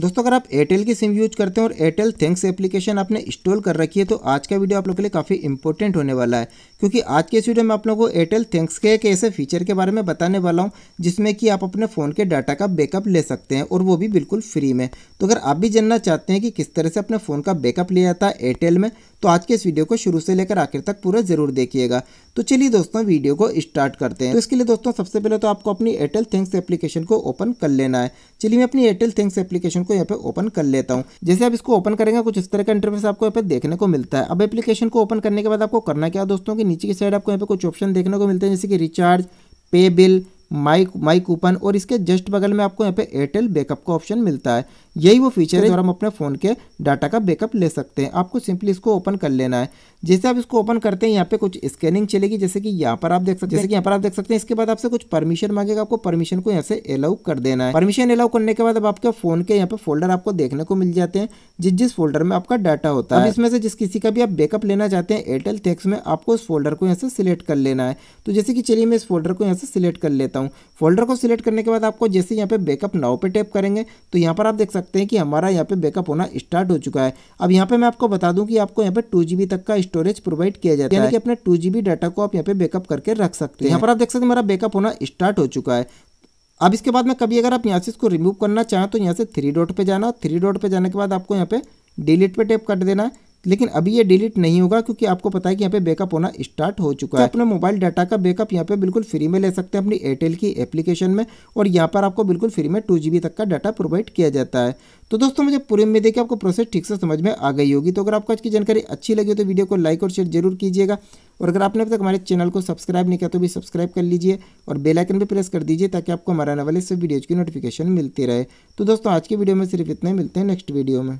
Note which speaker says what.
Speaker 1: दोस्तों अगर आप एयरटेल की सिम यूज करते हैं और एयरटेल थैंक्स एप्लीकेशन आपने इंस्टॉल कर रखी है तो आज का वीडियो आप लोगों के लिए काफ़ी इंपॉर्टेंट होने वाला है क्योंकि आज के इस वीडियो में आप लोगों को एयरटेल थैंक्स के एक ऐसे फीचर के बारे में बताने वाला हूं जिसमें कि आप अपने फ़ोन के डाटा का बैकअप ले सकते हैं और वो भी बिल्कुल फ्री में तो अगर आप भी जानना चाहते हैं कि किस तरह से अपने फ़ोन का बैकअप लिया जाता है एयरटेल में तो आज के इस वीडियो को शुरू से लेकर आखिर तक पूरा ज़रूर देखिएगा तो चलिए दोस्तों वीडियो को स्टार्ट करते हैं तो इसके लिए दोस्तों सबसे पहले तो आपको अपनी एयरटेल थैंक्स एप्लीकेशन को ओपन कर लेना है चलिए मैं अपनी एयरटेल थैंक्स एप्लीकेशन को यहाँ पे ओपन कर लेता हूँ जैसे आप इसको ओपन करेंगे कुछ इस तरह का इंटरफेस आपको यहाँ पे देखने को मिलता है अब एप्लीकेशन को ओपन करने के बाद आपको करना क्या दोस्तों की नीचे की साइड आपको यहाँ पे कुछ ऑप्शन देखने को मिलते हैं जैसे कि रिचार्ज पे बिल माइक माइक कूपन और इसके जस्ट बगल में आपको यहाँ पे एयरटेल बैकअप का ऑप्शन मिलता है यही वो फीचर है जो हम अपने फ़ोन के डाटा का बैकअप ले सकते हैं आपको सिंपली इसको ओपन कर लेना है जैसे आप इसको ओपन करते हैं यहाँ पे कुछ स्कैनिंग चलेगी जैसे कि यहाँ पर आप देख सकते हैं जैसे कि यहाँ पर आप देख सकते हैं इसके बाद आपसे कुछ परमिशन मांगेगा आपको परमिशन को यहाँ से अलाउ कर देना है परमिशन अलाउ करने के बाद अब आपके फोन के यहाँ पे फोल्डर आपको देखने को मिल जाते हैं जिस जिस फोल्डर में आपका डाटा होता है इसमें से जिस किसी का भी आप बैकअप लेना चाहते हैं एयरटेल थैक्स में आपको उस फोल्डर को यहाँ से सिलेक्ट कर लेना है तो जैसे कि चलिए मैं इस फोल्डर को यहाँ से सिलेक्ट कर लेता हूँ फोल्डर को सिलेक्ट करने के बाद आपको जैसे यहाँ पे बैकअप नाव पे टैप करेंगे तो यहाँ पर आप देख सकते सकते हैं कि हमारा यहाँ पे बैकअप होना स्टार्ट हो चुका है अब यहाँ पे मैं आपको बता दूं कि आपको यहाँ पे टू तक का स्टोरेज प्रोवाइड किया जाता है यानी कि अपने टू डाटा को आप यहाँ पे बैकअप करके रख सकते हैं यहाँ पर आप देख सकते हैं मेरा बैकअप होना स्टार्ट हो चुका है अब इसके बाद में कभी अगर आप यहाँ से इसको रिमूव करना चाहें तो यहाँ से थ्री डॉट पर जाना थ्री डॉट पर जाने के बाद आपको यहाँ पे डिलीट पर टैप कर देना लेकिन अभी ये डिलीट नहीं होगा क्योंकि आपको पता है कि यहाँ पे बैकअप होना स्टार्ट हो चुका है अपने मोबाइल डाटा का बैकअप यहाँ पे बिल्कुल फ्री में ले सकते हैं अपनी एयरटेल की एप्लीकेशन में और यहाँ पर आपको बिल्कुल फ्री में टू तक का डाटा प्रोवाइड किया जाता है तो दोस्तों मुझे पूरी उम्मीद है कि आपको प्रोसेस ठीक से समझ में आ गई होगी तो अगर आपको आज की जानकारी अच्छी लगी हो तो वीडियो को लाइक और शेयर जरूर कीजिएगा और अगर आपने अब तक हमारे चैनल को सब्सक्राइब नहीं किया तो भी सब्सक्राइब कर लीजिए और बेल आइकन भी प्रेस कर दीजिए ताकि आपको हमारे आने वाले सब वीडियोज़ की नोटिफिकेशन मिलती रहे तो दोस्तों आज की वीडियो में सिर्फ इतना ही मिलते हैं नेक्स्ट वीडियो में